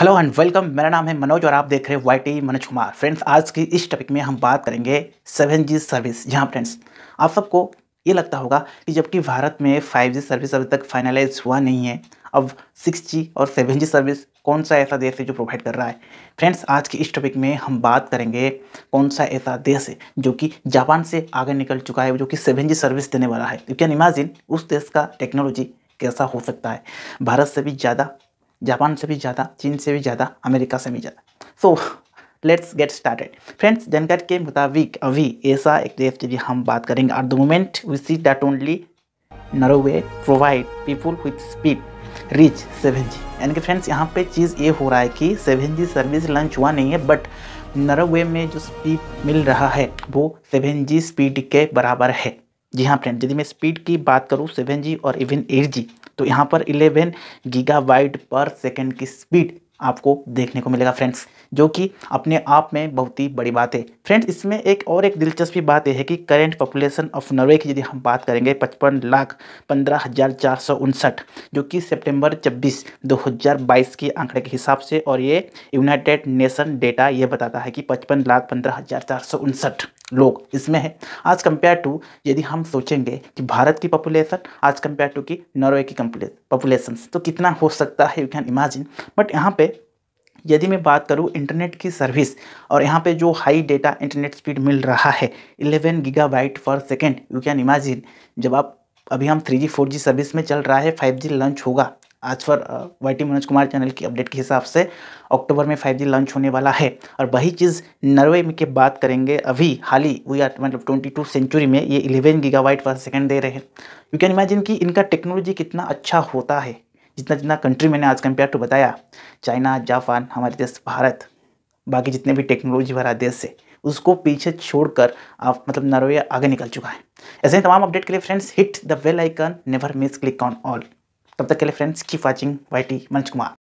hello and welcome मेरा नाम है मनोज और आप देख रहे हैं Y T Manoj Kumar friends आज की इस टॉपिक में हम बात करेंगे सेवन जी सर्विस जहाँ फ्रेंड्स आप सबको ये लगता होगा कि जबकि भारत में फाइव जी सर्विस अभी तक फाइनलाइज हुआ नहीं है अब सिक्स जी और सेवन जी सर्विस कौन सा ऐसा देश है जो प्रोवाइड कर रहा है फ्रेंड्स आज के इस टॉपिक में हम बात करेंगे कौन सा ऐसा देश है जो कि जापान से आगे निकल चुका है जो कि सेवन जी सर्विस देने वाला है यू कैन इमेजिन उस देश का टेक्नोलॉजी कैसा हो सकता है भारत से भी ज़्यादा जापान से भी ज़्यादा चीन से भी ज़्यादा अमेरिका से भी ज़्यादा so let's get started friends जानकारी के मुताबिक अभी ऐसा एक देश जब हम बात करेंगे at the moment we see that only Norway provide people with speed reach seven G यानी कि फ्रेंड्स यहाँ पे चीज़ ये हो रहा है कि सेवन जी सर्विस लॉन्च हुआ नहीं है बट नरोवे में जो स्पीड मिल रहा है वो सेवन जी स्पीड के बराबर है जी हाँ फ्रेंड यदि मैं स्पीड की बात करूँ सेवन जी और इवन एट जी तो यहाँ पर 11 गीगाबाइट पर सेकेंड की स्पीड आपको देखने को मिलेगा फ्रेंड्स जो कि अपने आप में बहुत ही बड़ी बात है फ्रेंड्स इसमें एक और एक दिलचस्पी बात यह है कि करंट पॉपुलेशन ऑफ नॉर्वे की यदि हम बात करेंगे पचपन लाख पंद्रह हज़ार चार सौ उनसठ जो कि सितंबर छब्बीस दो हज़ार बाईस के आंकड़े के हिसाब से और ये यूनाइटेड नेशन डेटा ये बताता है कि पचपन लाख पंद्रह हज़ार चार सौ उनसठ लोग इसमें है आज कंपेयर टू यदि हम सोचेंगे कि भारत की पॉपुलेशन आज कंपेयर टू की नॉर्वे की पॉपुलेशन तो कितना हो सकता है यू कैन इमेजिन बट यहाँ पे यदि मैं बात करूँ इंटरनेट की सर्विस और यहाँ पे जो हाई डेटा इंटरनेट स्पीड मिल रहा है 11 वाइट पर सेकेंड यू कैन इमेजिन जब आप अभी हम 3G 4G सर्विस में चल रहा है 5G लॉन्च होगा आज for Y T Manoj Kumar channel की अपडेट के हिसाब से अक्टूबर में 5G लॉन्च होने वाला है और वही चीज़ नर्वे में के बात करेंगे अभी हाल ही आर मतलब ट्वेंटी टू सेंचुरी में ये 11 गीगावाइट पर सेकंड दे रहे हैं यू कैन इमेजिन कि इनका टेक्नोलॉजी कितना अच्छा होता है जितना जितना कंट्री मैंने आज कंपेयर टू बताया चाइना जापान हमारे देश भारत बाकी जितने भी टेक्नोलॉजी भरा देश है उसको पीछे छोड़कर आप मतलब नरवे आगे निकल चुका है ऐसे ही तमाम अपडेट के लिए friends hit the bell icon never miss click on all तब तक के लिए friends keep watching Y T Manoj Kumar